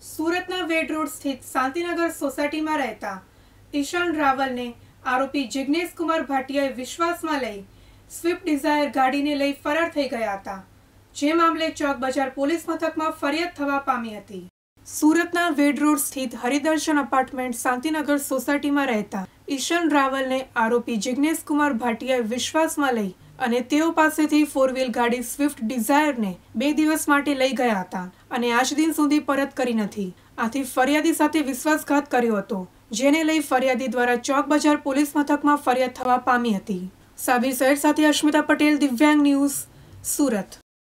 સુરતના વેડ રોડ સ્થિત શાંતિનગર સોસાયટીમાં રહેતા ઈશાન રાવલને આરોપી જિજ્ઞેશ કુમાર ભાટિયાએ વિશ્વાસમાં લઈ સ્વિફ્ટ ડિઝાયર ગાડીને લઈ ફરાર થઈ ગયા હતા જે મામલે ચોક બજાર પોલીસ મથકમાં ફરિયાદ થવા પામી હતી સુરતના વેડ રોડ સ્થિત હરિદર્શન અપાર્ટમેન્ટ શાંતિનગર સોસાયટીમાં રહેતા ઈશન રાવલને આરોપી જિજ્ઞેશ કુમાર ભાટિયાએ વિશ્વાસમાં લઈ અને તેઓ પાસેથી ફોર વ્હીલ ગાડી સ્વિફ્ટ ડિઝાયરને બે દિવસ માટે લઈ ગયા હતા અને આજ દિન સુધી પરત કરી નથી આથી ફરિયાદી સાથે વિશ્વાસઘાત કર્યો હતો જેને લઈ ફરિયાદી દ્વારા ચોક બજાર પોલીસ મથકમાં ફરિયાદ થવા પામી હતી સાબિર સૈયદ સાથે અશ્મિતા પટેલ દિવ્યાંગ ન્યૂઝ સુરત